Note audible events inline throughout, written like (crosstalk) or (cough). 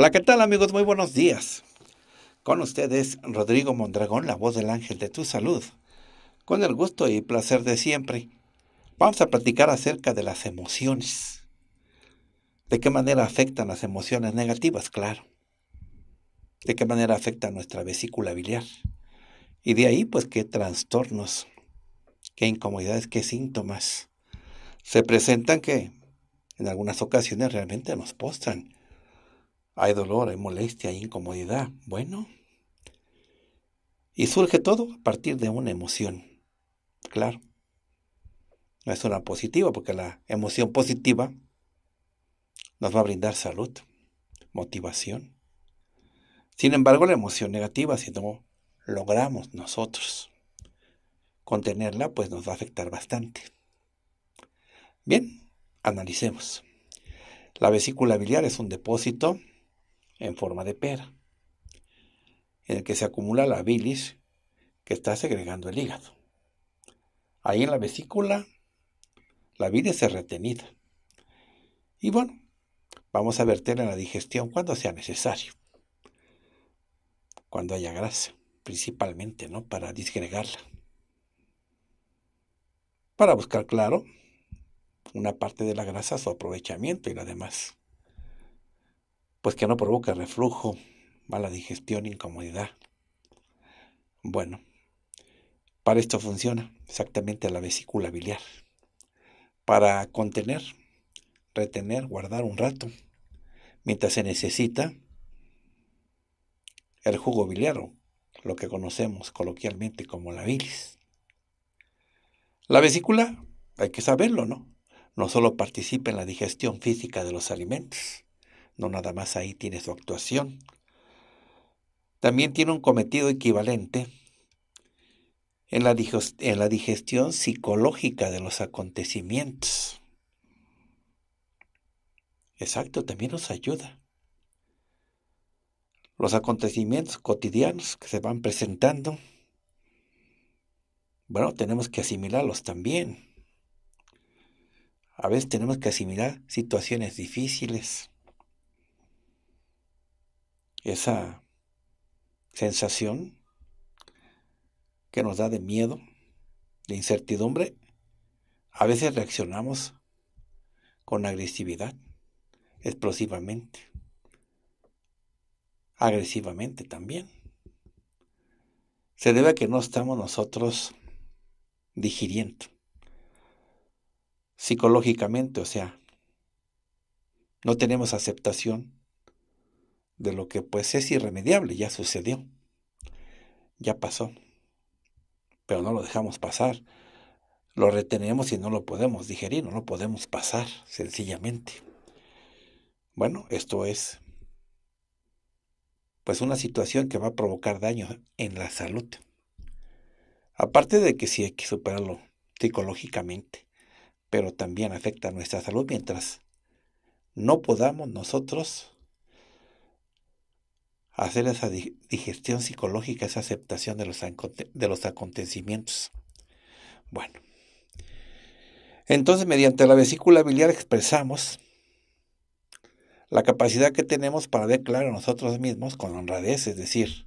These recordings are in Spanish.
Hola, ¿qué tal amigos? Muy buenos días. Con ustedes Rodrigo Mondragón, la voz del ángel de tu salud. Con el gusto y placer de siempre, vamos a platicar acerca de las emociones. ¿De qué manera afectan las emociones negativas? Claro. ¿De qué manera afecta nuestra vesícula biliar? Y de ahí, pues, qué trastornos, qué incomodidades, qué síntomas se presentan que en algunas ocasiones realmente nos postran hay dolor, hay molestia, hay incomodidad. Bueno. Y surge todo a partir de una emoción. Claro. No es una positiva, porque la emoción positiva nos va a brindar salud, motivación. Sin embargo, la emoción negativa, si no logramos nosotros contenerla, pues nos va a afectar bastante. Bien, analicemos. La vesícula biliar es un depósito en forma de pera, en el que se acumula la bilis que está segregando el hígado. Ahí en la vesícula, la bilis es retenida. Y bueno, vamos a verterla en la digestión cuando sea necesario, cuando haya grasa, principalmente, ¿no? Para disgregarla. Para buscar, claro, una parte de la grasa su aprovechamiento y la demás pues que no provoca reflujo, mala digestión, incomodidad. Bueno, para esto funciona exactamente la vesícula biliar, para contener, retener, guardar un rato, mientras se necesita el jugo biliar o lo que conocemos coloquialmente como la bilis. La vesícula, hay que saberlo, ¿no? No solo participa en la digestión física de los alimentos, no nada más ahí tiene su actuación. También tiene un cometido equivalente en la, en la digestión psicológica de los acontecimientos. Exacto, también nos ayuda. Los acontecimientos cotidianos que se van presentando, bueno, tenemos que asimilarlos también. A veces tenemos que asimilar situaciones difíciles, esa sensación que nos da de miedo, de incertidumbre, a veces reaccionamos con agresividad, explosivamente, agresivamente también. Se debe a que no estamos nosotros digiriendo psicológicamente, o sea, no tenemos aceptación de lo que pues es irremediable, ya sucedió, ya pasó, pero no lo dejamos pasar, lo retenemos y no lo podemos digerir, no lo podemos pasar sencillamente. Bueno, esto es pues una situación que va a provocar daño en la salud. Aparte de que sí hay que superarlo psicológicamente, pero también afecta a nuestra salud mientras no podamos nosotros hacer esa digestión psicológica, esa aceptación de los, de los acontecimientos. Bueno, entonces mediante la vesícula biliar expresamos la capacidad que tenemos para ver claro a nosotros mismos con honradez, es decir,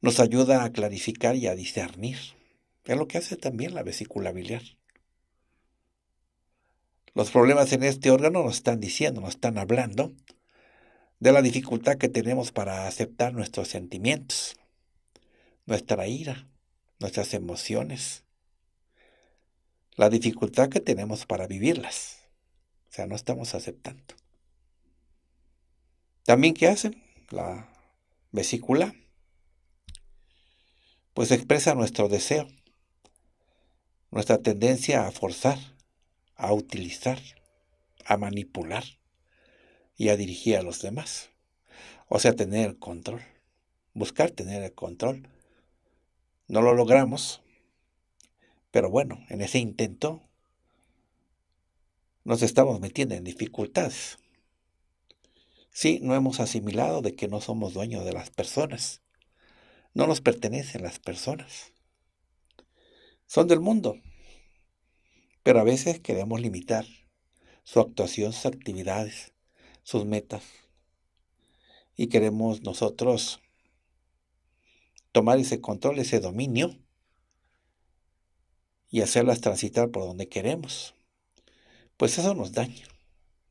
nos ayuda a clarificar y a discernir. Es lo que hace también la vesícula biliar. Los problemas en este órgano nos están diciendo, nos están hablando de la dificultad que tenemos para aceptar nuestros sentimientos, nuestra ira, nuestras emociones, la dificultad que tenemos para vivirlas. O sea, no estamos aceptando. También, ¿qué hacen? La vesícula, pues expresa nuestro deseo, nuestra tendencia a forzar, a utilizar, a manipular y a dirigir a los demás. O sea, tener el control, buscar tener el control. No lo logramos, pero bueno, en ese intento nos estamos metiendo en dificultades. Sí, no hemos asimilado de que no somos dueños de las personas. No nos pertenecen las personas. Son del mundo. Pero a veces queremos limitar su actuación, sus actividades, sus metas. Y queremos nosotros tomar ese control, ese dominio y hacerlas transitar por donde queremos. Pues eso nos daña,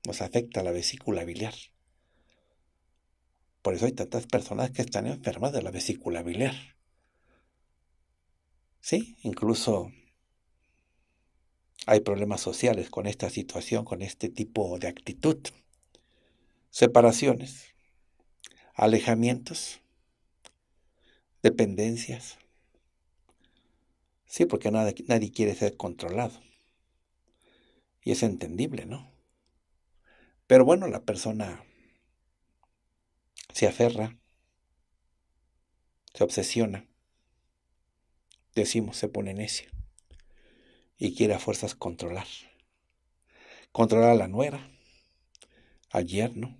nos afecta la vesícula biliar. Por eso hay tantas personas que están enfermas de la vesícula biliar. Sí, incluso hay problemas sociales con esta situación, con este tipo de actitud separaciones, alejamientos, dependencias. Sí, porque nadie, nadie quiere ser controlado. Y es entendible, ¿no? Pero bueno, la persona se aferra, se obsesiona, decimos, se pone necia. y quiere a fuerzas controlar. Controlar a la nuera, al yerno,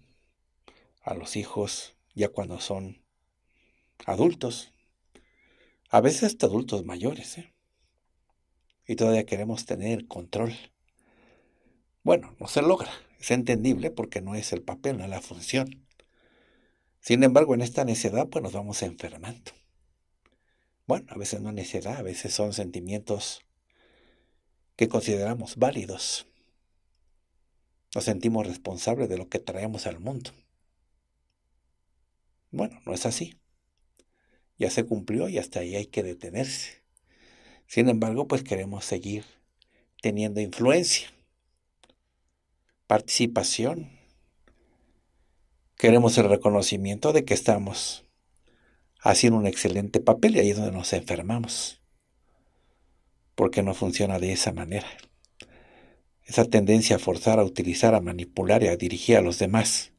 a los hijos ya cuando son adultos, a veces hasta adultos mayores, ¿eh? y todavía queremos tener control. Bueno, no se logra, es entendible porque no es el papel, no es la función. Sin embargo, en esta necedad pues nos vamos enfermando. Bueno, a veces no es necedad, a veces son sentimientos que consideramos válidos. Nos sentimos responsables de lo que traemos al mundo. Bueno, no es así. Ya se cumplió y hasta ahí hay que detenerse. Sin embargo, pues queremos seguir teniendo influencia, participación. Queremos el reconocimiento de que estamos haciendo un excelente papel y ahí es donde nos enfermamos. Porque no funciona de esa manera. Esa tendencia a forzar, a utilizar, a manipular y a dirigir a los demás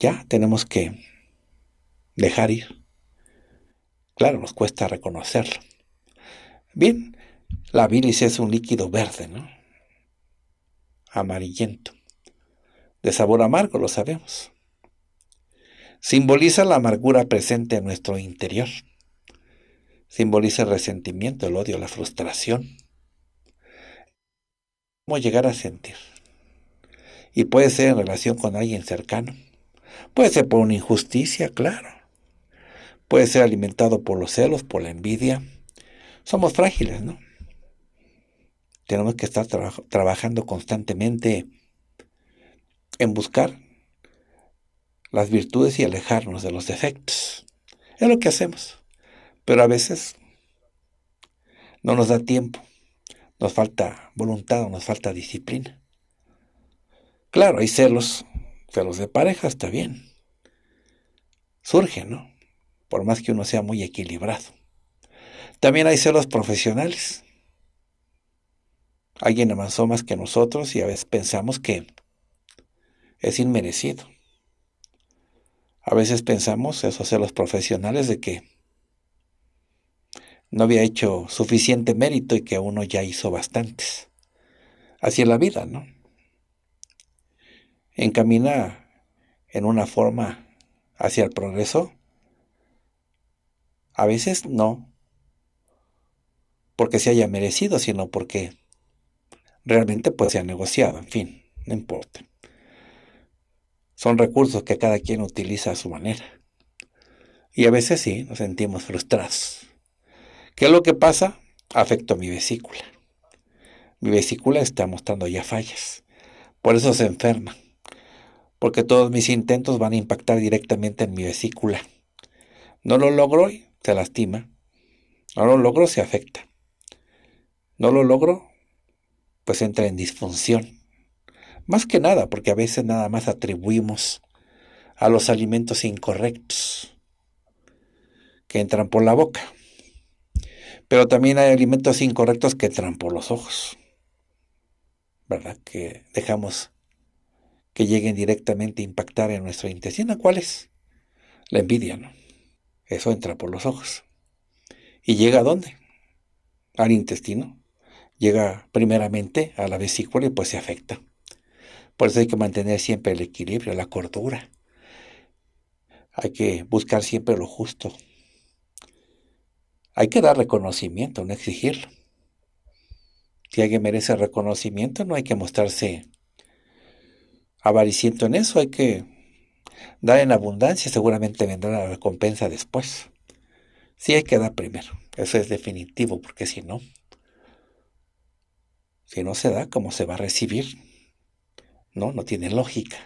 ya tenemos que dejar ir. Claro, nos cuesta reconocerlo. Bien, la bilis es un líquido verde, ¿no? Amarillento. De sabor amargo, lo sabemos. Simboliza la amargura presente en nuestro interior. Simboliza el resentimiento, el odio, la frustración. ¿Cómo llegar a sentir? Y puede ser en relación con alguien cercano Puede ser por una injusticia, claro. Puede ser alimentado por los celos, por la envidia. Somos frágiles, ¿no? Tenemos que estar trabajando constantemente en buscar las virtudes y alejarnos de los defectos. Es lo que hacemos. Pero a veces no nos da tiempo. Nos falta voluntad, nos falta disciplina. Claro, hay celos, los de pareja está bien. Surge, ¿no? Por más que uno sea muy equilibrado. También hay celos profesionales. Alguien avanzó más que nosotros y a veces pensamos que es inmerecido. A veces pensamos, esos celos profesionales, de que no había hecho suficiente mérito y que uno ya hizo bastantes. Así es la vida, ¿no? encamina en una forma hacia el progreso? A veces no, porque se haya merecido, sino porque realmente pues se ha negociado, en fin, no importa. Son recursos que cada quien utiliza a su manera. Y a veces sí, nos sentimos frustrados. ¿Qué es lo que pasa? Afecto a mi vesícula. Mi vesícula está mostrando ya fallas. Por eso se enferma porque todos mis intentos van a impactar directamente en mi vesícula. No lo logro y se lastima. No lo logro, se afecta. No lo logro, pues entra en disfunción. Más que nada, porque a veces nada más atribuimos a los alimentos incorrectos que entran por la boca. Pero también hay alimentos incorrectos que entran por los ojos. ¿Verdad? Que dejamos que lleguen directamente a impactar en nuestro intestino. ¿Cuál es? La envidia, ¿no? Eso entra por los ojos. ¿Y llega a dónde? Al intestino. Llega primeramente a la vesícula y pues se afecta. Por eso hay que mantener siempre el equilibrio, la cordura. Hay que buscar siempre lo justo. Hay que dar reconocimiento, no exigirlo. Si alguien merece reconocimiento, no hay que mostrarse avariciento en eso, hay que dar en abundancia, seguramente vendrá la recompensa después. Sí hay que dar primero, eso es definitivo, porque si no, si no se da, ¿cómo se va a recibir? No, no tiene lógica.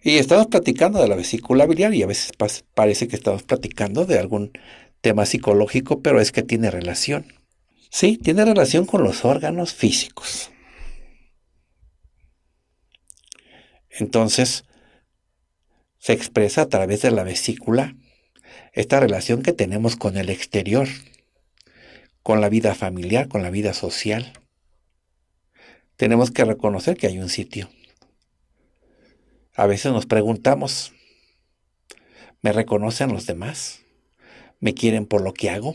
Y estamos platicando de la vesícula biliar y a veces parece que estamos platicando de algún tema psicológico, pero es que tiene relación. Sí, tiene relación con los órganos físicos. Entonces, se expresa a través de la vesícula esta relación que tenemos con el exterior, con la vida familiar, con la vida social. Tenemos que reconocer que hay un sitio. A veces nos preguntamos, ¿me reconocen los demás? ¿Me quieren por lo que hago?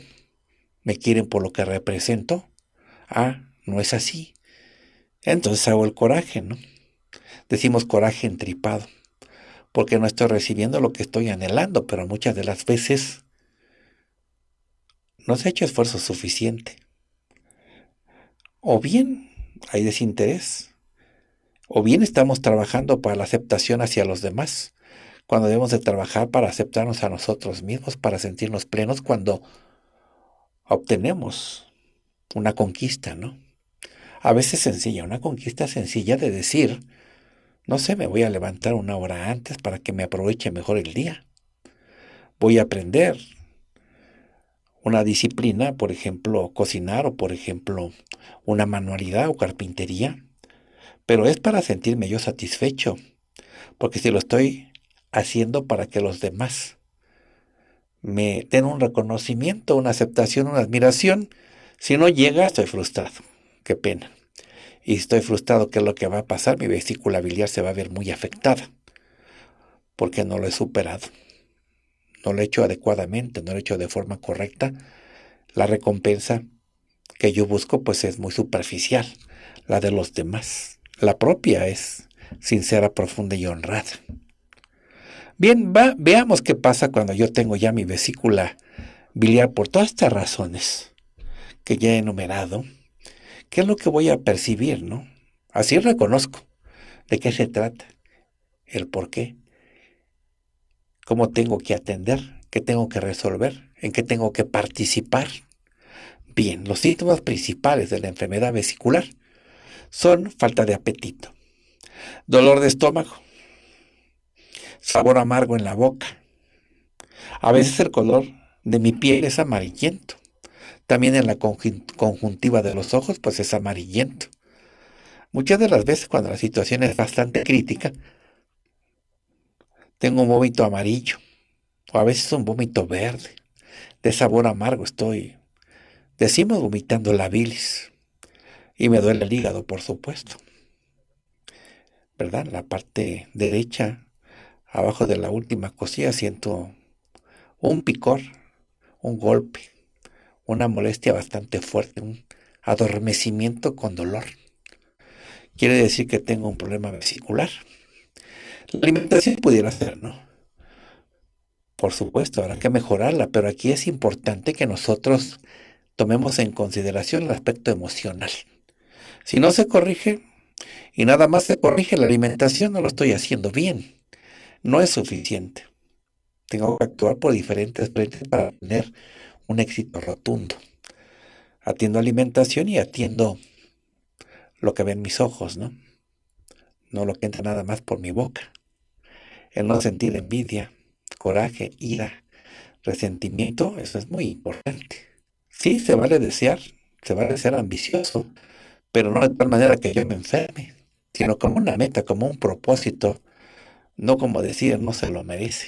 ¿Me quieren por lo que represento? Ah, no es así. Entonces hago el coraje, ¿no? decimos coraje entripado, porque no estoy recibiendo lo que estoy anhelando, pero muchas de las veces no se ha hecho esfuerzo suficiente. O bien hay desinterés, o bien estamos trabajando para la aceptación hacia los demás, cuando debemos de trabajar para aceptarnos a nosotros mismos, para sentirnos plenos cuando obtenemos una conquista, ¿no? A veces sencilla, una conquista sencilla de decir, no sé, me voy a levantar una hora antes para que me aproveche mejor el día. Voy a aprender una disciplina, por ejemplo, cocinar o por ejemplo, una manualidad o carpintería. Pero es para sentirme yo satisfecho, porque si lo estoy haciendo para que los demás me den un reconocimiento, una aceptación, una admiración, si no llega estoy frustrado. Qué pena y estoy frustrado, ¿qué es lo que va a pasar? Mi vesícula biliar se va a ver muy afectada porque no lo he superado. No lo he hecho adecuadamente, no lo he hecho de forma correcta. La recompensa que yo busco pues es muy superficial, la de los demás. La propia es sincera, profunda y honrada. Bien, veamos qué pasa cuando yo tengo ya mi vesícula biliar por todas estas razones que ya he enumerado. ¿qué es lo que voy a percibir, no? Así reconozco de qué se trata, el por qué, cómo tengo que atender, qué tengo que resolver, en qué tengo que participar. Bien, los síntomas principales de la enfermedad vesicular son falta de apetito, dolor de estómago, sabor amargo en la boca. A veces el color de mi piel es amarillento. También en la conjuntiva de los ojos, pues es amarillento. Muchas de las veces cuando la situación es bastante crítica, tengo un vómito amarillo, o a veces un vómito verde, de sabor amargo estoy, decimos vomitando la bilis, y me duele el hígado, por supuesto. ¿Verdad? La parte derecha, abajo de la última cosilla, siento un picor, un golpe una molestia bastante fuerte, un adormecimiento con dolor. Quiere decir que tengo un problema vesicular. La alimentación pudiera ser, ¿no? Por supuesto, habrá que mejorarla, pero aquí es importante que nosotros tomemos en consideración el aspecto emocional. Si no se corrige y nada más se corrige la alimentación, no lo estoy haciendo bien. No es suficiente. Tengo que actuar por diferentes frentes para tener un éxito rotundo. Atiendo alimentación y atiendo lo que ven mis ojos, ¿no? No lo que entra nada más por mi boca. El no sentir envidia, coraje, ira, resentimiento, eso es muy importante. Sí, se vale desear, se vale ser ambicioso, pero no de tal manera que yo me enferme, sino como una meta, como un propósito, no como decir no se lo merece.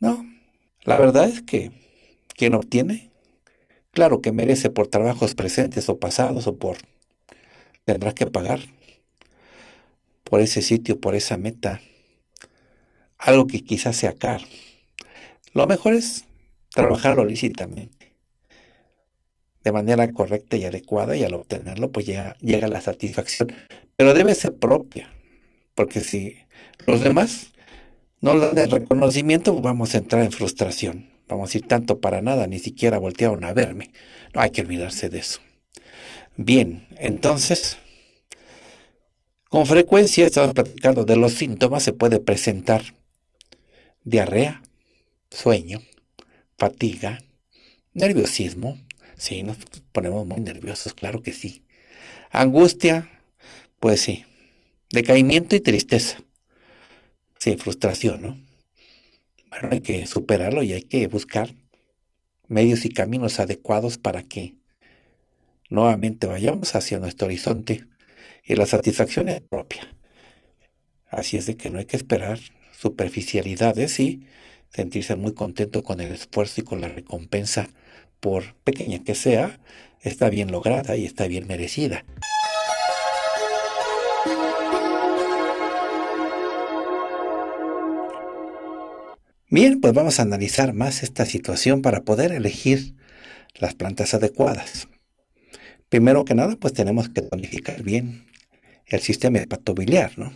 No, la verdad es que ¿Quién obtiene? Claro que merece por trabajos presentes o pasados o por... Tendrá que pagar por ese sitio, por esa meta. Algo que quizás sea caro. Lo mejor es trabajarlo lícitamente, de manera correcta y adecuada, y al obtenerlo, pues ya llega la satisfacción. Pero debe ser propia, porque si los demás no dan el reconocimiento, vamos a entrar en frustración vamos a decir, tanto para nada, ni siquiera voltearon a verme. No hay que olvidarse de eso. Bien, entonces, con frecuencia, estamos platicando de los síntomas, se puede presentar diarrea, sueño, fatiga, nerviosismo, sí, nos ponemos muy nerviosos, claro que sí. Angustia, pues sí. Decaimiento y tristeza. Sí, frustración, ¿no? bueno, hay que superarlo y hay que buscar medios y caminos adecuados para que nuevamente vayamos hacia nuestro horizonte y la satisfacción es propia. Así es de que no hay que esperar superficialidades y sentirse muy contento con el esfuerzo y con la recompensa, por pequeña que sea, está bien lograda y está bien merecida. Bien, pues vamos a analizar más esta situación para poder elegir las plantas adecuadas. Primero que nada, pues tenemos que tonificar bien el sistema hepatobiliar, ¿no?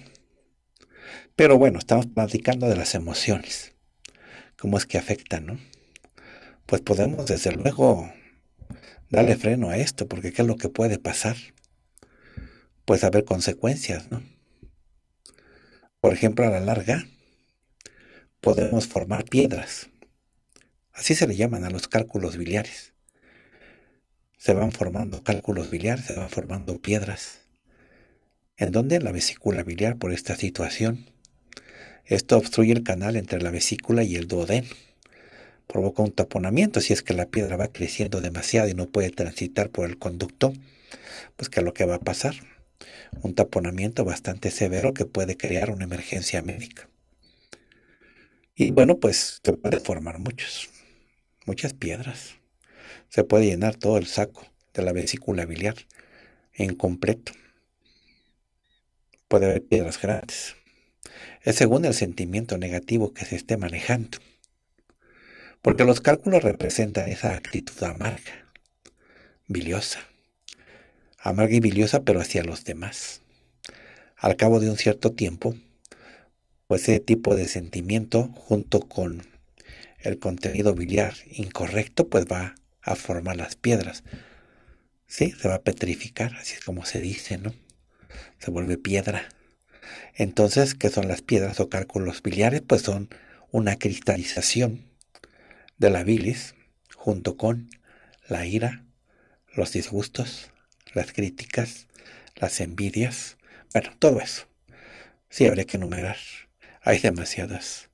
Pero bueno, estamos platicando de las emociones, cómo es que afectan, ¿no? Pues podemos desde luego darle freno a esto, porque ¿qué es lo que puede pasar? Pues haber consecuencias, ¿no? Por ejemplo, a la larga, podemos formar piedras. Así se le llaman a los cálculos biliares. Se van formando cálculos biliares, se van formando piedras. ¿En En La vesícula biliar por esta situación. Esto obstruye el canal entre la vesícula y el duodeno. Provoca un taponamiento si es que la piedra va creciendo demasiado y no puede transitar por el conducto. Pues que es lo que va a pasar. Un taponamiento bastante severo que puede crear una emergencia médica. Y bueno, pues se pueden formar muchos, muchas piedras. Se puede llenar todo el saco de la vesícula biliar en completo. Puede haber piedras grandes. Es según el sentimiento negativo que se esté manejando. Porque los cálculos representan esa actitud amarga, biliosa. Amarga y biliosa, pero hacia los demás. Al cabo de un cierto tiempo, pues ese tipo de sentimiento junto con el contenido biliar incorrecto pues va a formar las piedras. Sí, se va a petrificar, así es como se dice, ¿no? Se vuelve piedra. Entonces, ¿qué son las piedras o cálculos biliares? Pues son una cristalización de la bilis junto con la ira, los disgustos, las críticas, las envidias, bueno, todo eso. Sí, habría que enumerar. Hay demasiados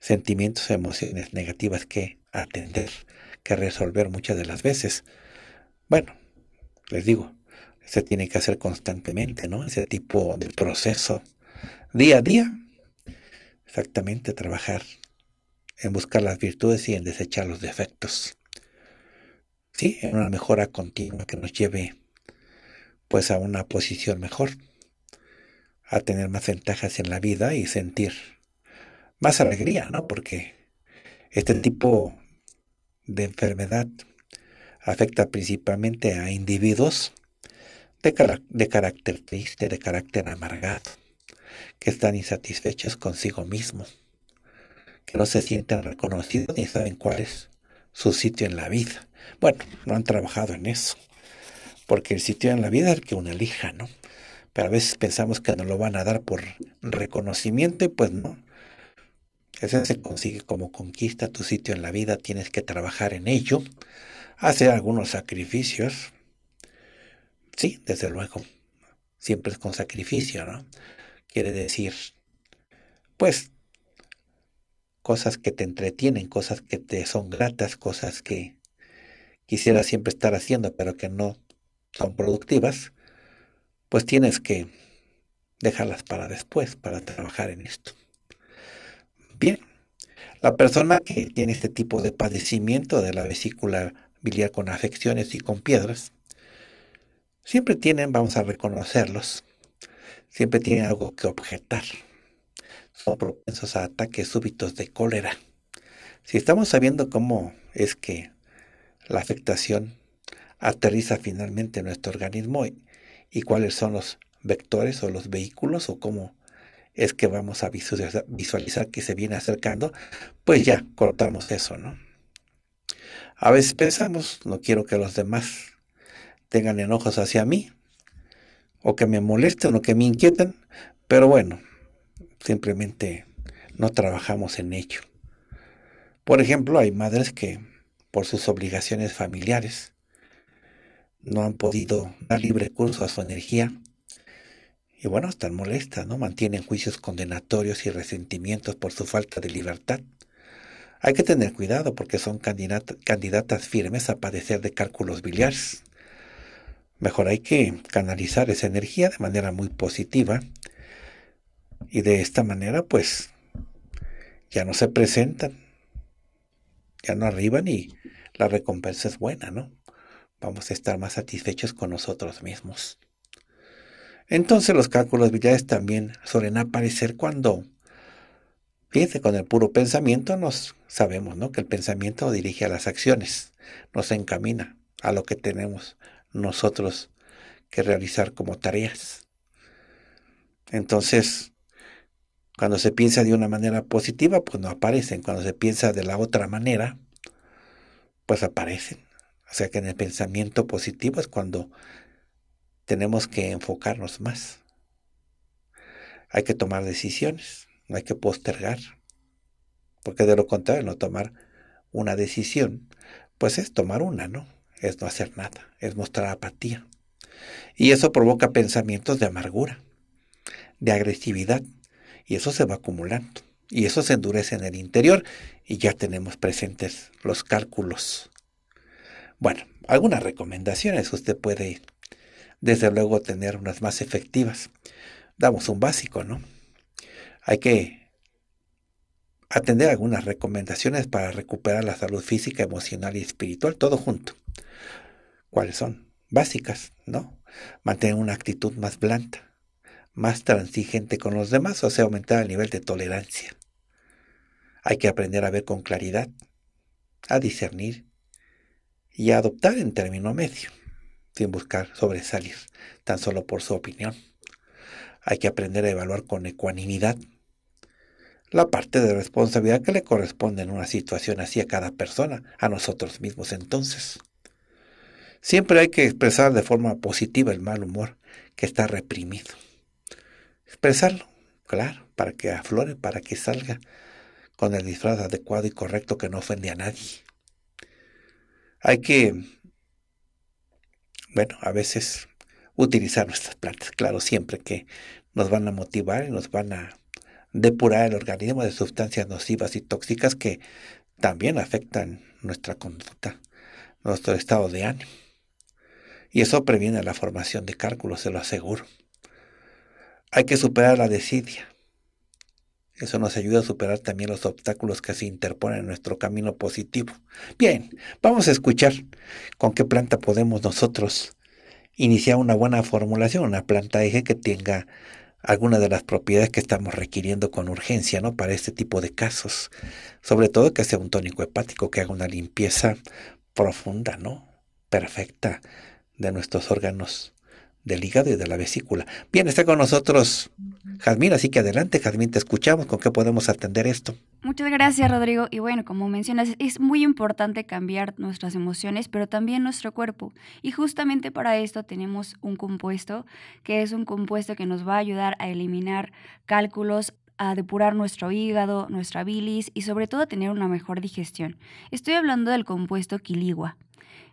sentimientos, emociones negativas que atender, que resolver muchas de las veces. Bueno, les digo, se tiene que hacer constantemente, ¿no? Ese tipo de proceso, día a día, exactamente trabajar en buscar las virtudes y en desechar los defectos. Sí, en una mejora continua que nos lleve pues a una posición mejor a tener más ventajas en la vida y sentir más alegría, ¿no? Porque este tipo de enfermedad afecta principalmente a individuos de, carácter triste, de carácter amargado, que están insatisfechos consigo mismos, que no se sienten reconocidos ni saben cuál es su sitio en la vida. Bueno, no han trabajado en eso, porque el sitio en la vida es el que uno elija, ¿no? pero a veces pensamos que nos lo van a dar por reconocimiento y pues no. Ese se consigue como conquista tu sitio en la vida, tienes que trabajar en ello, hacer algunos sacrificios. Sí, desde luego, siempre es con sacrificio, ¿no? Quiere decir, pues, cosas que te entretienen, cosas que te son gratas, cosas que quisieras siempre estar haciendo, pero que no son productivas pues tienes que dejarlas para después, para trabajar en esto. Bien, la persona que tiene este tipo de padecimiento de la vesícula biliar con afecciones y con piedras, siempre tienen, vamos a reconocerlos, siempre tienen algo que objetar. Son propensos a ataques súbitos de cólera. Si estamos sabiendo cómo es que la afectación aterriza finalmente en nuestro organismo y y cuáles son los vectores o los vehículos o cómo es que vamos a visualizar que se viene acercando, pues ya cortamos eso, ¿no? A veces pensamos, no quiero que los demás tengan enojos hacia mí, o que me molesten, o que me inquieten, pero bueno, simplemente no trabajamos en ello. Por ejemplo, hay madres que por sus obligaciones familiares no han podido dar libre curso a su energía. Y bueno, están molestas, ¿no? Mantienen juicios condenatorios y resentimientos por su falta de libertad. Hay que tener cuidado porque son candidatas firmes a padecer de cálculos biliares. Mejor hay que canalizar esa energía de manera muy positiva y de esta manera pues ya no se presentan, ya no arriban y la recompensa es buena, ¿no? vamos a estar más satisfechos con nosotros mismos. Entonces los cálculos biliares también suelen aparecer cuando, fíjense, con el puro pensamiento nos sabemos ¿no? que el pensamiento dirige a las acciones, nos encamina a lo que tenemos nosotros que realizar como tareas. Entonces, cuando se piensa de una manera positiva, pues no aparecen. Cuando se piensa de la otra manera, pues aparecen. O sea que en el pensamiento positivo es cuando tenemos que enfocarnos más. Hay que tomar decisiones, no hay que postergar. Porque de lo contrario, no tomar una decisión, pues es tomar una, ¿no? Es no hacer nada, es mostrar apatía. Y eso provoca pensamientos de amargura, de agresividad, y eso se va acumulando. Y eso se endurece en el interior y ya tenemos presentes los cálculos bueno, algunas recomendaciones usted puede, desde luego, tener unas más efectivas. Damos un básico, ¿no? Hay que atender algunas recomendaciones para recuperar la salud física, emocional y espiritual, todo junto. ¿Cuáles son? Básicas, ¿no? Mantener una actitud más blanda, más transigente con los demás, o sea, aumentar el nivel de tolerancia. Hay que aprender a ver con claridad, a discernir, y adoptar en término medio, sin buscar sobresalir tan solo por su opinión. Hay que aprender a evaluar con ecuanimidad la parte de responsabilidad que le corresponde en una situación así a cada persona, a nosotros mismos entonces. Siempre hay que expresar de forma positiva el mal humor que está reprimido. Expresarlo, claro, para que aflore, para que salga con el disfraz adecuado y correcto que no ofende a nadie. Hay que, bueno, a veces utilizar nuestras plantas, claro, siempre que nos van a motivar y nos van a depurar el organismo de sustancias nocivas y tóxicas que también afectan nuestra conducta, nuestro estado de ánimo. Y eso previene la formación de cálculos, se lo aseguro. Hay que superar la desidia, eso nos ayuda a superar también los obstáculos que se interponen en nuestro camino positivo. Bien, vamos a escuchar con qué planta podemos nosotros iniciar una buena formulación, una planta eje que tenga alguna de las propiedades que estamos requiriendo con urgencia, ¿no? Para este tipo de casos. Sobre todo que sea un tónico hepático, que haga una limpieza profunda, ¿no? Perfecta de nuestros órganos del hígado y de la vesícula. Bien, está con nosotros Jazmín, así que adelante, Jazmín, te escuchamos, ¿con qué podemos atender esto? Muchas gracias, Rodrigo. Y bueno, como mencionas, es muy importante cambiar nuestras emociones, pero también nuestro cuerpo. Y justamente para esto tenemos un compuesto, que es un compuesto que nos va a ayudar a eliminar cálculos, a depurar nuestro hígado, nuestra bilis y sobre todo a tener una mejor digestión. Estoy hablando del compuesto quiligua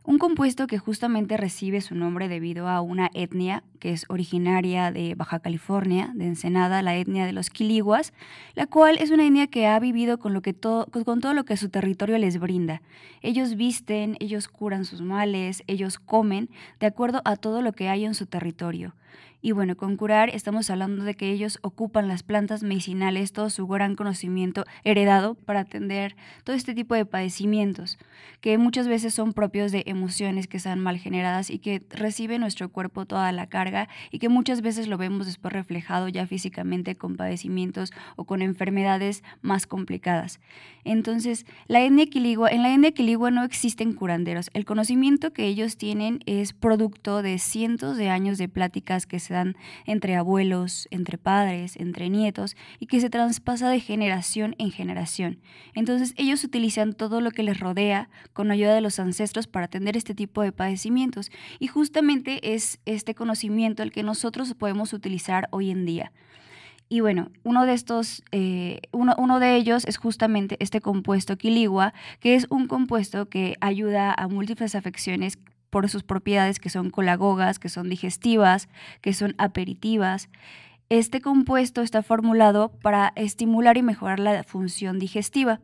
un compuesto que justamente recibe su nombre debido a una etnia que es originaria de Baja California, de Ensenada, la etnia de los Quiliguas, la cual es una etnia que ha vivido con, lo que todo, con todo lo que su territorio les brinda. Ellos visten, ellos curan sus males, ellos comen, de acuerdo a todo lo que hay en su territorio. Y bueno, con curar estamos hablando de que ellos ocupan las plantas medicinales, todo su gran conocimiento heredado para atender todo este tipo de padecimientos, que muchas veces son propios de emociones que están mal generadas y que recibe nuestro cuerpo toda la carga y que muchas veces lo vemos después reflejado ya físicamente con padecimientos o con enfermedades más complicadas. Entonces, la en la etnia quiligua no existen curanderos. El conocimiento que ellos tienen es producto de cientos de años de pláticas que se se dan entre abuelos, entre padres, entre nietos y que se traspasa de generación en generación. Entonces ellos utilizan todo lo que les rodea con ayuda de los ancestros para atender este tipo de padecimientos y justamente es este conocimiento el que nosotros podemos utilizar hoy en día. Y bueno, uno de estos, eh, uno, de ellos es justamente este compuesto quiligua, que es un compuesto que ayuda a múltiples afecciones por sus propiedades que son colagogas, que son digestivas, que son aperitivas. Este compuesto está formulado para estimular y mejorar la función digestiva.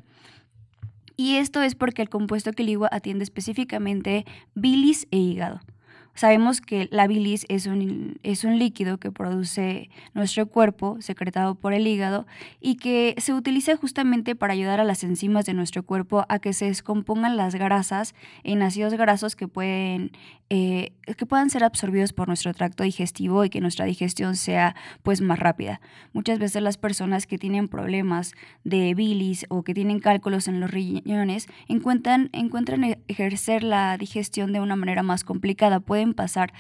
Y esto es porque el compuesto que atiende específicamente bilis e hígado. Sabemos que la bilis es un, es un líquido que produce nuestro cuerpo, secretado por el hígado, y que se utiliza justamente para ayudar a las enzimas de nuestro cuerpo a que se descompongan las grasas en ácidos grasos que pueden, eh, que puedan ser absorbidos por nuestro tracto digestivo y que nuestra digestión sea pues más rápida. Muchas veces las personas que tienen problemas de bilis o que tienen cálculos en los riñones encuentran, encuentran ejercer la digestión de una manera más complicada. Pueden pasar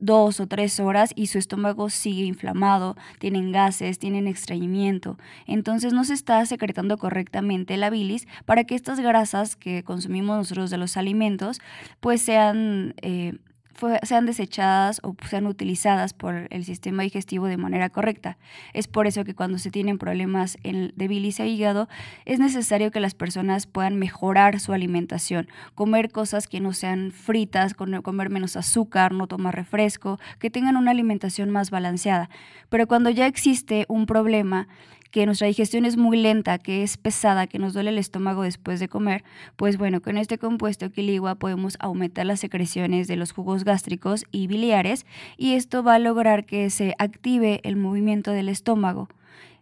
dos o tres horas y su estómago sigue inflamado, tienen gases, tienen extrañimiento. Entonces no se está secretando correctamente la bilis para que estas grasas que consumimos nosotros de los alimentos pues sean... Eh, sean desechadas o sean utilizadas por el sistema digestivo de manera correcta. Es por eso que cuando se tienen problemas de bilis y hígado, es necesario que las personas puedan mejorar su alimentación, comer cosas que no sean fritas, comer menos azúcar, no tomar refresco, que tengan una alimentación más balanceada. Pero cuando ya existe un problema, que nuestra digestión es muy lenta, que es pesada, que nos duele el estómago después de comer, pues bueno, con este compuesto quiligua podemos aumentar las secreciones de los jugos gástricos y biliares y esto va a lograr que se active el movimiento del estómago.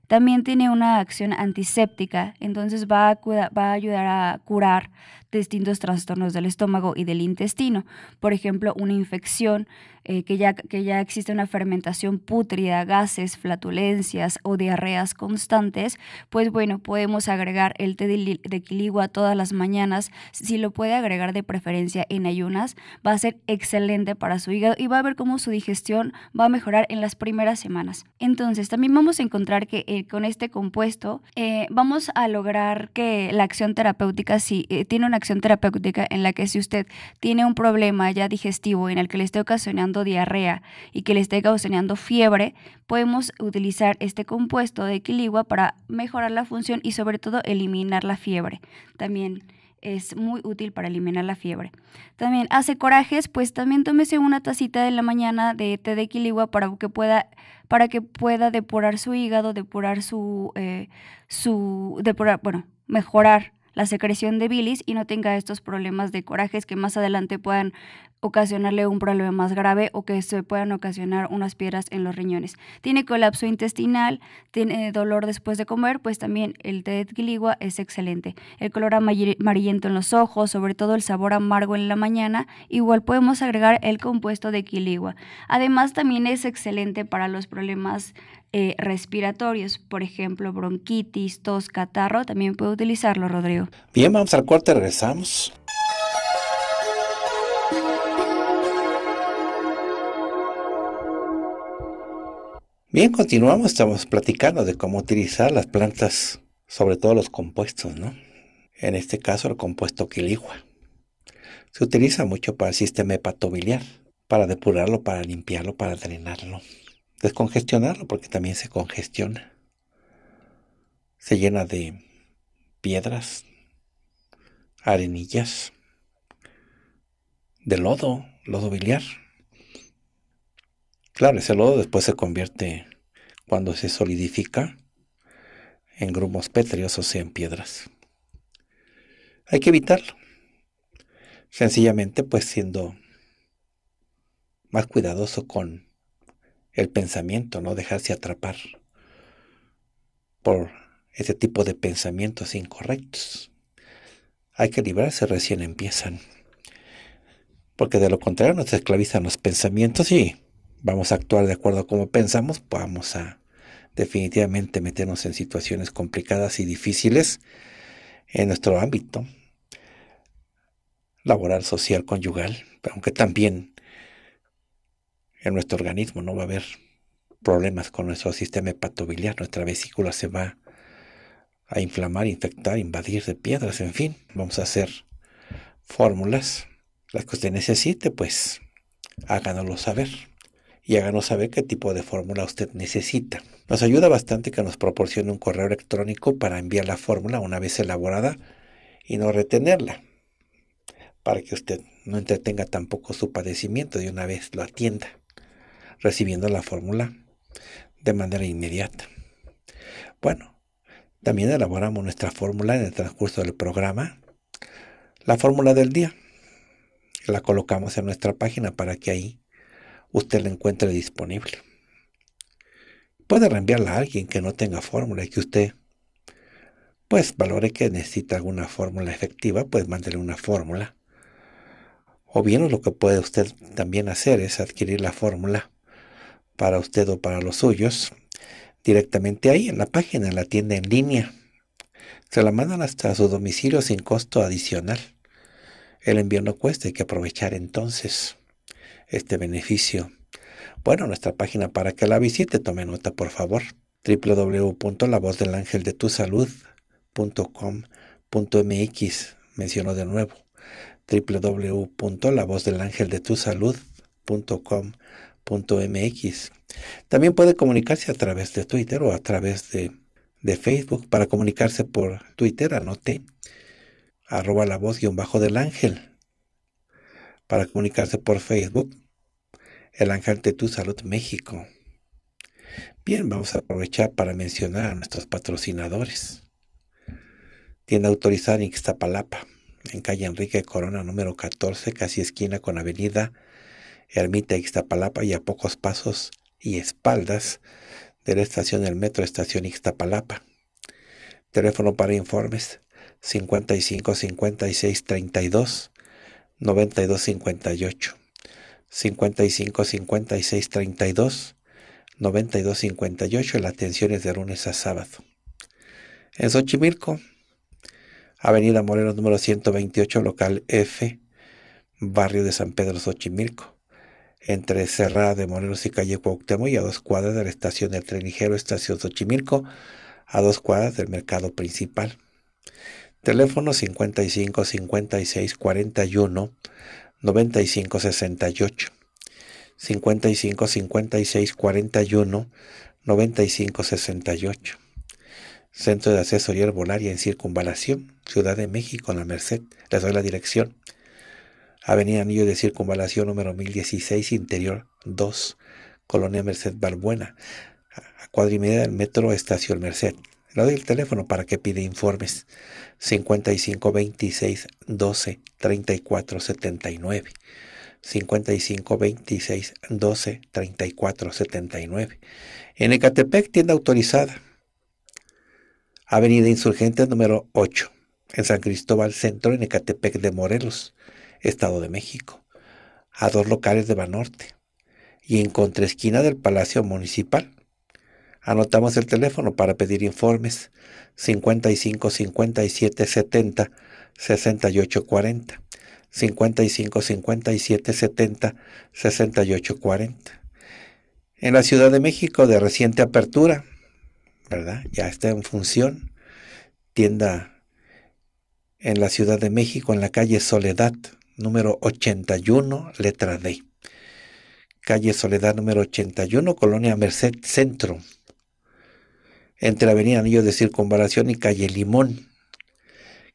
También tiene una acción antiséptica, entonces va va a ayudar a curar distintos trastornos del estómago y del intestino. Por ejemplo, una infección, eh, que, ya, que ya existe una fermentación pútrida, gases, flatulencias o diarreas constantes, pues bueno, podemos agregar el té de, quiligua todas las mañanas. Si lo puede agregar de preferencia en ayunas, va a ser excelente para su hígado y va a ver cómo su digestión va a mejorar en las primeras semanas. Entonces, también vamos a encontrar que eh, con este compuesto eh, vamos a lograr que la acción terapéutica, si tiene una acción terapéutica en la que si usted tiene un problema ya digestivo en el que le esté ocasionando diarrea y que le esté ocasionando fiebre, podemos utilizar este compuesto de quiligua para mejorar la función y sobre todo eliminar la fiebre. También es muy útil para eliminar la fiebre. También hace corajes, pues también tómese una tacita de la mañana de té de quiligua para que pueda, para que pueda depurar su hígado, depurar su, eh, su depurar, bueno, mejorar la secreción de bilis y no tenga estos problemas de corajes que más adelante puedan ocasionarle un problema más grave o que se puedan ocasionar unas piedras en los riñones. Tiene colapso intestinal, tiene dolor después de comer, pues también el té de quiligua es excelente. El color amarillento en los ojos, sobre todo el sabor amargo en la mañana, igual podemos agregar el compuesto de quiligua. Además también es excelente para los problemas eh, respiratorios, por ejemplo, bronquitis, tos, catarro, también puede utilizarlo, Rodrigo. Bien, vamos al corte, regresamos. Bien, continuamos, estamos platicando de cómo utilizar las plantas, sobre todo los compuestos, ¿no? En este caso, el compuesto quiligua. Se utiliza mucho para el sistema hepatobiliar, para depurarlo, para limpiarlo, para drenarlo descongestionarlo porque también se congestiona. Se llena de piedras, arenillas, de lodo, lodo biliar. Claro, ese lodo después se convierte, cuando se solidifica, en grumos pétreos o sea, en piedras. Hay que evitarlo. Sencillamente, pues siendo más cuidadoso con el pensamiento, no dejarse atrapar por ese tipo de pensamientos incorrectos. Hay que librarse, recién empiezan. Porque de lo contrario nos esclavizan los pensamientos y vamos a actuar de acuerdo a cómo pensamos, vamos a definitivamente meternos en situaciones complicadas y difíciles en nuestro ámbito laboral, social, conyugal, aunque también en nuestro organismo, no va a haber problemas con nuestro sistema hepatobiliar, nuestra vesícula se va a inflamar, infectar, invadir de piedras, en fin, vamos a hacer fórmulas, las que usted necesite, pues háganoslo saber y háganos saber qué tipo de fórmula usted necesita. Nos ayuda bastante que nos proporcione un correo electrónico para enviar la fórmula una vez elaborada y no retenerla, para que usted no entretenga tampoco su padecimiento de una vez lo atienda recibiendo la fórmula de manera inmediata. Bueno, también elaboramos nuestra fórmula en el transcurso del programa, la fórmula del día. La colocamos en nuestra página para que ahí usted la encuentre disponible. Puede reenviarla a alguien que no tenga fórmula y que usted pues valore que necesita alguna fórmula efectiva, pues mándele una fórmula. O bien lo que puede usted también hacer es adquirir la fórmula para usted o para los suyos directamente ahí en la página, en la tienda en línea. Se la mandan hasta su domicilio sin costo adicional. El envío no cuesta, hay que aprovechar entonces este beneficio. Bueno, nuestra página para que la visite, tome nota por favor. www.lavozdelangeldetusalud.com.mx Menciono de nuevo www.lavozdelangeldetusalud.com mx También puede comunicarse a través de Twitter o a través de, de Facebook. Para comunicarse por Twitter, anote arroba la voz guión bajo del ángel. Para comunicarse por Facebook, el ángel de tu salud México. Bien, vamos a aprovechar para mencionar a nuestros patrocinadores. Tienda autorizada en Ixtapalapa, en calle Enrique Corona, número 14, casi esquina con avenida Ermita Ixtapalapa y a pocos pasos y espaldas de la estación del metro Estación Ixtapalapa. Teléfono para informes 55 56 32 92 58 55 56 32 92 58 la atención es de lunes a sábado. En Xochimilco, Avenida Moreno número 128, local F, barrio de San Pedro Xochimilco entre Cerrada de Morelos y calle Cuauhtémoc y a dos cuadras de la estación del tren ligero Estación Xochimilco, a dos cuadras del mercado principal. Teléfono 55 56 41 95 68. 55 56 41 95 68. Centro de Asesoría Herbolaria en Circunvalación, Ciudad de México, en la Merced. Les doy la dirección Avenida Anillo de Circunvalación número 1016, Interior 2, Colonia Merced balbuena a cuadra y media del Metro Estación Merced. Le doy el teléfono para que pide informes 55 26 12 34 79. 12 34 79. En Ecatepec, tienda autorizada. Avenida Insurgentes número 8, en San Cristóbal Centro, en Ecatepec de Morelos. Estado de México, a dos locales de Banorte y en contraesquina del Palacio Municipal. Anotamos el teléfono para pedir informes 55 57 70 68 40. 55 57 70 68 40. En la Ciudad de México de reciente apertura, ¿verdad? Ya está en función. Tienda en la Ciudad de México en la calle Soledad número 81, letra D. Calle Soledad número 81, Colonia Merced Centro, entre Avenida Anillo de Circunvalación y Calle Limón.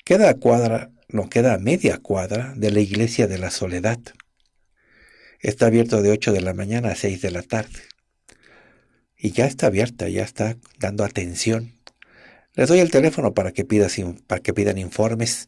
Queda a cuadra, no queda a media cuadra de la Iglesia de la Soledad. Está abierto de 8 de la mañana a 6 de la tarde. Y ya está abierta, ya está dando atención. Les doy el teléfono para que pidan informes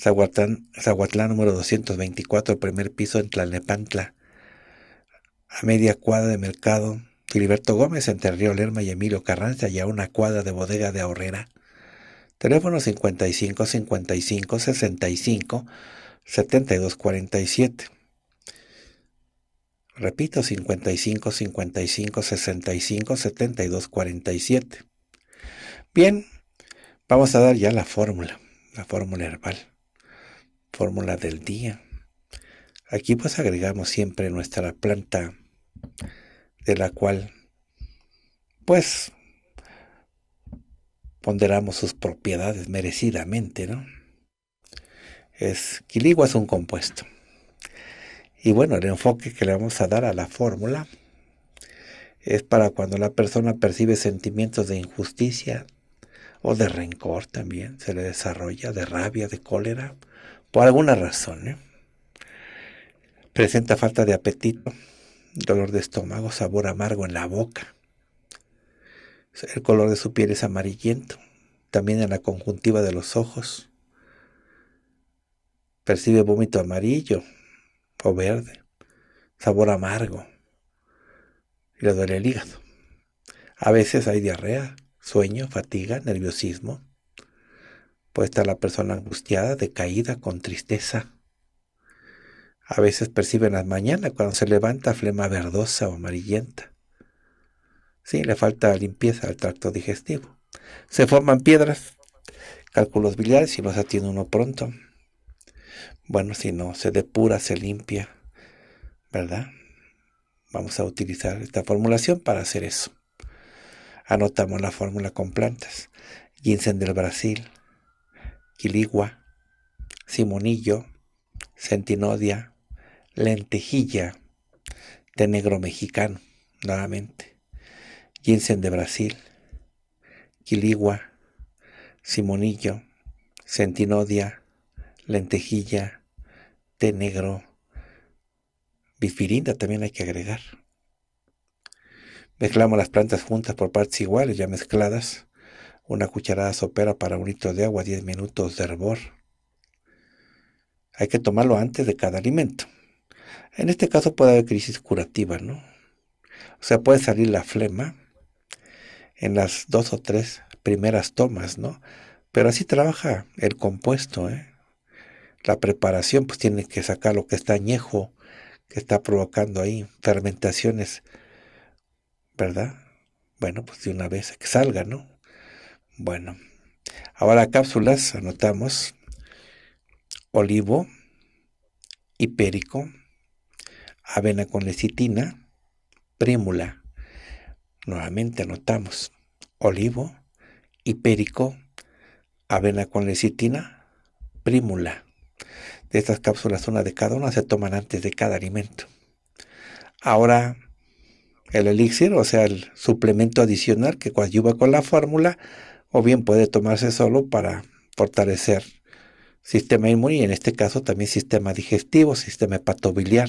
Zahuatlán, número 224, primer piso en Tlalnepantla, a media cuadra de mercado, Filiberto Gómez entre Río Lerma y Emilio Carranza y a una cuadra de bodega de ahorrera. Teléfono 55 55 65 72 47. Repito, 55 55 65 72 47. Bien, vamos a dar ya la fórmula, la fórmula herbal fórmula del día. Aquí pues agregamos siempre nuestra planta de la cual pues ponderamos sus propiedades merecidamente, ¿no? Es quiligua es un compuesto. Y bueno, el enfoque que le vamos a dar a la fórmula es para cuando la persona percibe sentimientos de injusticia o de rencor también, se le desarrolla, de rabia, de cólera, por alguna razón. ¿eh? Presenta falta de apetito, dolor de estómago, sabor amargo en la boca. El color de su piel es amarillento, también en la conjuntiva de los ojos. Percibe vómito amarillo o verde, sabor amargo y le duele el hígado. A veces hay diarrea, sueño, fatiga, nerviosismo, Puede estar la persona angustiada, decaída, con tristeza. A veces perciben las mañanas cuando se levanta flema verdosa o amarillenta. Sí, le falta limpieza al tracto digestivo. Se forman piedras, cálculos biliares si los atiende uno pronto. Bueno, si no, se depura, se limpia, ¿verdad? Vamos a utilizar esta formulación para hacer eso. Anotamos la fórmula con plantas. Ginseng del Brasil, Quiligua, Simonillo, Centinodia, Lentejilla, té negro mexicano, nuevamente, Ginseng de Brasil, Quiligua, Simonillo, Centinodia, Lentejilla, té negro, bifirinda también hay que agregar. Mezclamos las plantas juntas por partes iguales, ya mezcladas, una cucharada sopera para un litro de agua, 10 minutos de hervor. Hay que tomarlo antes de cada alimento. En este caso puede haber crisis curativa, ¿no? O sea, puede salir la flema en las dos o tres primeras tomas, ¿no? Pero así trabaja el compuesto, ¿eh? La preparación, pues tiene que sacar lo que está añejo, que está provocando ahí fermentaciones, ¿verdad? Bueno, pues de una vez que salga, ¿no? Bueno, ahora cápsulas, anotamos. Olivo, hipérico, avena con lecitina, prímula. Nuevamente anotamos. Olivo, hipérico, avena con lecitina, prímula. De estas cápsulas, una de cada una se toman antes de cada alimento. Ahora, el elixir, o sea, el suplemento adicional que coadyuva con la fórmula, o bien puede tomarse solo para fortalecer sistema inmune y en este caso también sistema digestivo, sistema hepatobiliar,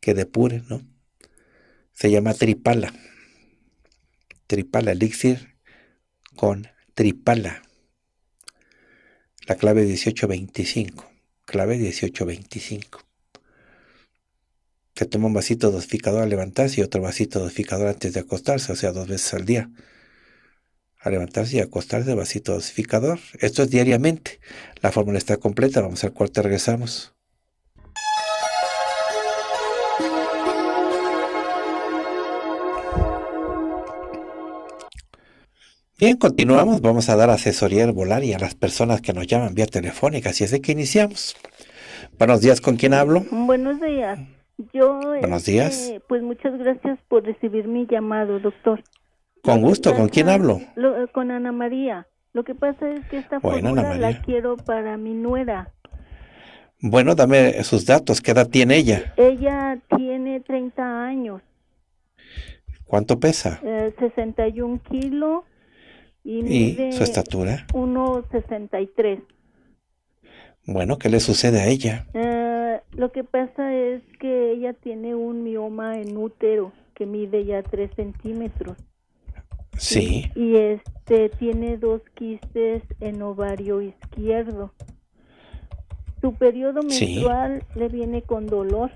que depure, ¿no? Se llama tripala. Tripala, elixir con tripala. La clave 1825. Clave 1825. Se toma un vasito dosificador al levantarse y otro vasito dosificador antes de acostarse, o sea, dos veces al día a levantarse y acostarse vasito dosificador. Esto es diariamente. La fórmula está completa. Vamos al corte, regresamos. Bien, continuamos. Vamos a dar asesoría volar y a las personas que nos llaman vía telefónica. Así es de que iniciamos. Buenos días, ¿con quién hablo? Buenos días. Yo, Buenos días. Este, pues muchas gracias por recibir mi llamado, doctor. Con gusto, ¿con quién hablo? Eh, con Ana María. Lo que pasa es que esta bueno, la quiero para mi nuera. Bueno, dame sus datos. ¿Qué edad tiene ella? Ella tiene 30 años. ¿Cuánto pesa? 61 eh, kilos. ¿Y, mide su estatura? 1,63. Bueno, ¿qué le sucede a ella? Eh, lo que pasa es que ella tiene un mioma en útero que mide ya 3 centímetros. Sí. Y, este tiene dos quistes en ovario izquierdo. Su periodo menstrual le viene con dolor.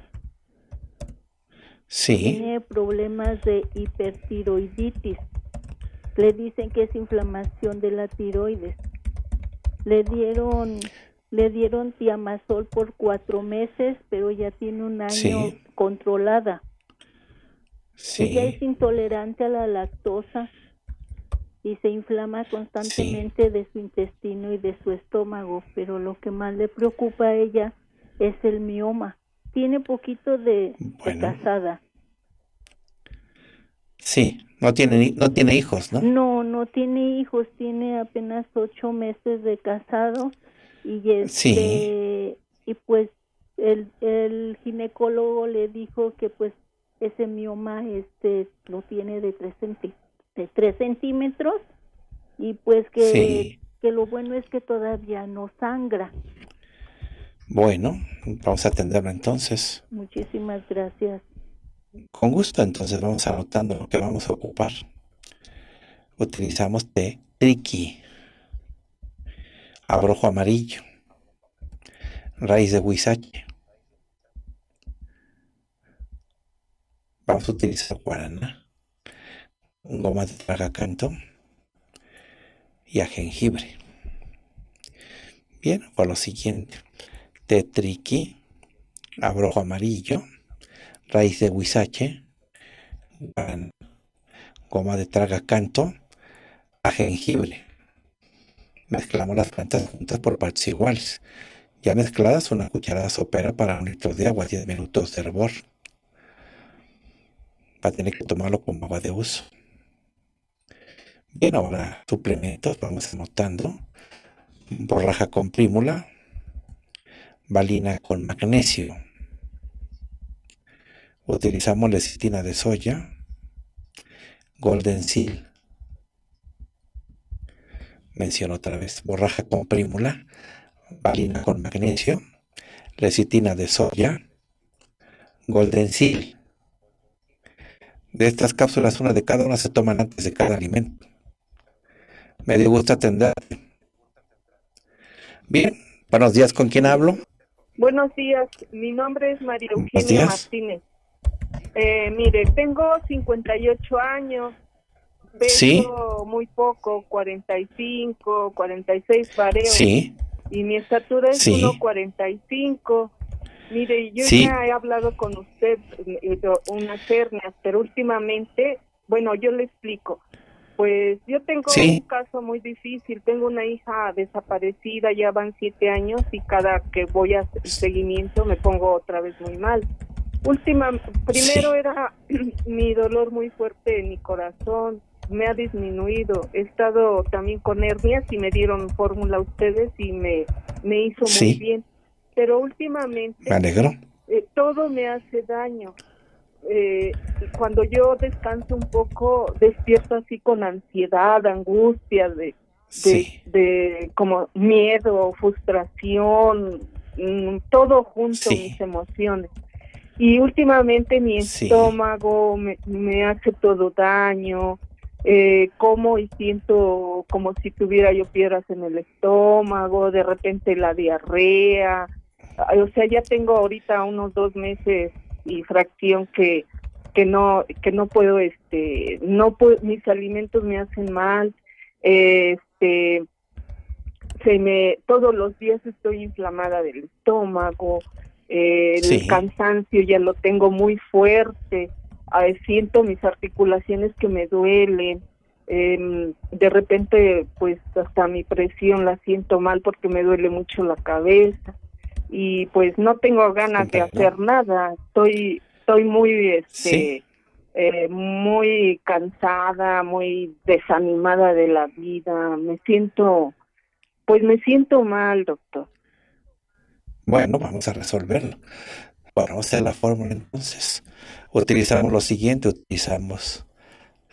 Sí. Tiene problemas de hipertiroiditis. Le dicen que es inflamación de la tiroides. Le dieron le dieron tiamazol por cuatro meses, pero ya tiene un año controlada. Sí. Ella es intolerante a la lactosa y se inflama constantemente de su intestino y de su estómago, pero lo que más le preocupa a ella es el mioma. Tiene poquito de, casada. Sí, no tiene, no tiene hijos, ¿no? No, no tiene hijos, tiene apenas ocho meses de casado y este, y pues el, ginecólogo le dijo que pues ese mioma este lo tiene de tres centímetros de este, 3 centímetros y pues que, lo bueno es que todavía no sangra. Bueno, vamos a atenderlo entonces. Muchísimas gracias. Con gusto, entonces vamos anotando lo que vamos a ocupar. Utilizamos té triqui, abrojo amarillo, raíz de huizache. Vamos a utilizar guaraná goma de tragacanto y a jengibre. Bien, con lo siguiente, tetriqui, abrojo amarillo, raíz de huizache, goma de tragacanto a jengibre. Mezclamos las plantas juntas por partes iguales. Ya mezcladas, una cucharada sopera para un litro de agua, 10 minutos de hervor. Va a tener que tomarlo con agua de uso. Bien, ahora suplementos, vamos anotando. Borraja con prímula, valina con magnesio. Utilizamos lecitina de soya, golden seal. Menciono otra vez, borraja con prímula, valina con magnesio, lecitina de soya, golden seal. De estas cápsulas, una de cada una se toman antes de cada alimento. Me dio gusto atender. Bien, buenos días, ¿con quién hablo? Buenos días, mi nombre es María Eugenia Martínez. Eh, mire, tengo 58 años, peso muy poco, 45, 46 pareos. Sí. Y mi estatura es 1,45. Mire, yo ya he hablado con usted eh, unas hernias, pero últimamente, bueno, yo le explico. Pues yo tengo un caso muy difícil. Tengo una hija desaparecida, ya van siete años y cada que voy a seguimiento me pongo otra vez muy mal. Última, primero era (clears throat) mi dolor muy fuerte en mi corazón, me ha disminuido. He estado también con hernias y me dieron fórmula ustedes y me, me hizo muy bien. Pero últimamente eh, todo me hace daño eh, cuando yo descanso un poco, despierto así con ansiedad, angustia, de, de, como miedo, frustración, mm, todo junto, mis emociones. Y últimamente mi estómago me, hace todo daño, eh, como y siento como si tuviera yo piedras en el estómago, de repente la diarrea. Ah, o sea, ya tengo ahorita unos dos meses y fracción que que no que no puedo este no mis alimentos me hacen mal este se me todos los días estoy inflamada del estómago eh, el cansancio ya lo tengo muy fuerte siento mis articulaciones que me duelen em, de repente pues hasta mi presión la siento mal porque me duele mucho la cabeza y pues no tengo ganas de hacer nada. Estoy, estoy muy, este, eh, muy cansada, muy desanimada de la vida. Me siento, pues me siento mal, doctor. Bueno, vamos a resolverlo. vamos a hacer la fórmula entonces. Utilizamos lo siguiente, utilizamos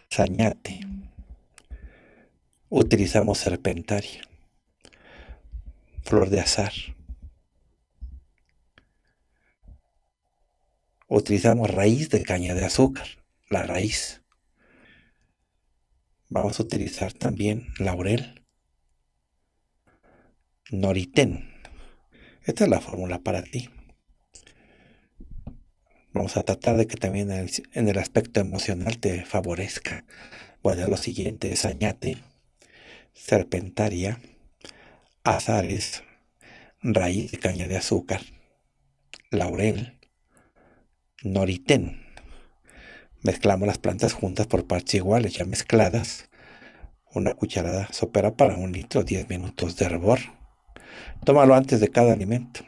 sañate, utilizamos serpentaria, flor de azar, utilizamos raíz de caña de azúcar, la raíz. Vamos a utilizar también laurel, noritén. Esta es la fórmula para ti. Vamos a tratar de que también en el aspecto emocional te favorezca. Voy a dar lo siguiente es añate, serpentaria, azares, raíz de caña de azúcar, laurel, Noriten. Mezclamos las plantas juntas por partes iguales, ya mezcladas. Una cucharada sopera para un litro, 10 minutos de hervor. Tómalo antes de cada alimento.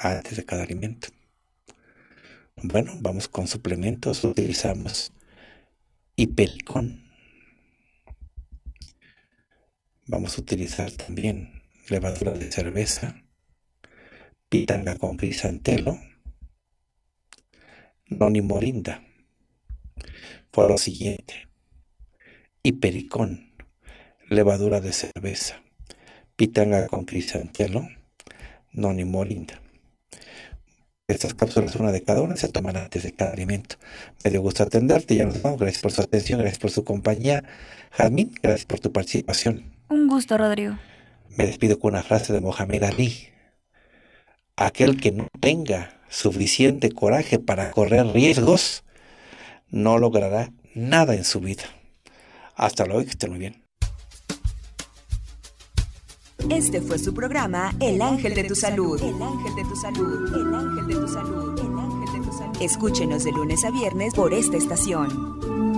Antes de cada alimento. Bueno, vamos con suplementos. Utilizamos hipelicón. Vamos a utilizar también levadura de cerveza, pitanga con crisantelo Noni Morinda. Fue lo siguiente. Hipericón, levadura de cerveza, pitanga con no Noni Morinda. Estas cápsulas, una de cada una, se toman antes de cada alimento. Me dio gusto atenderte, ya nos vamos. Gracias por su atención, gracias por su compañía. Jamín, gracias por tu participación. Un gusto, Rodrigo. Me despido con una frase de Mohamed Ali. Aquel que no tenga suficiente coraje para correr riesgos, no logrará nada en su vida. Hasta luego que estén muy bien. Este fue su programa El Ángel de tu Salud. El Ángel de tu Salud. El Ángel de tu Salud. El Ángel de tu Salud. Escúchenos de lunes a viernes por esta estación.